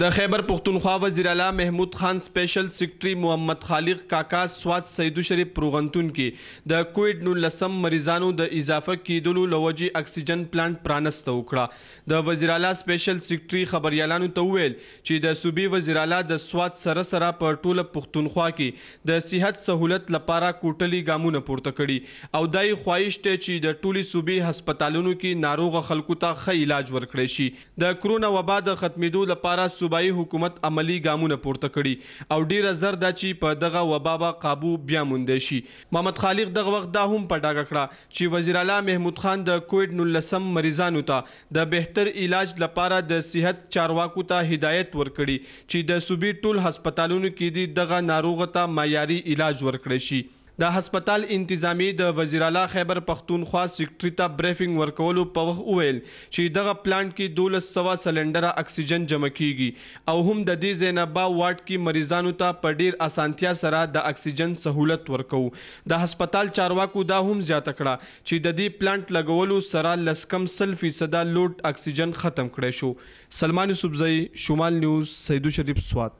د خیبر پښتونخوا وزیر اعلی محمود خان سپیشل سیکریټری محمد خالق کاکا سواد سیدو شریف پروغنتون کې د کووډ 19 مریضانو د اضافه کیدلو لوجي اکسیجن پلانټ پرانسته وکړه د وزیر اعلی سپیشل سیکریټری خبريالانو ته ویل چې د صوبې وزیر اعلی د سواد سره سره په ټوله پښتونخوا کې د صحت سہولت لپاره کوټلي ګامونه پورته کړي او دای خواهش ته چې د ټولي صوبې هسپتالونو کې ناروغ خلکو ته ښه علاج ورکړي شي د کرونا وبا د ختمېدو لپاره صوبایي حکومت عملی ګامونه پورته کړي او ډیره زر ده چې په دغه وبابا قابو بیا مونده شي محمد خالق دغه وخت دا هم په ډاګه کړه چې وزیر اعلی محمود خان د کووډ 19 مریضانو ته د بهتر علاج لپاره د صحت چارواکو ته هدایت ورکړي چې د صوبې ټول هسپتالونو کې دغه ناروغ ته معیاري علاج ورکړي شي د هسپتال انتظامی د وزیر اعلی خیبر پختونخوا سیکریټری ته بریفینګ ورکولو په وخت وویل چې دغه پلانټ کې 1200 سلندره اکسیجن جمع کیږي او هم د دې زینبا واټ کې مریضانو ته په ډیر اسانتیا سره د اکسیجن سہولت ورکو د هسپتال چارواکو دا هم زیاته کړه چې د دې پلانټ لګولو سره لسکم سل فیصد لوډ اکسیجن ختم کړي شو سلمان یوسفزئی شمال نیوز سیدو شریف سوات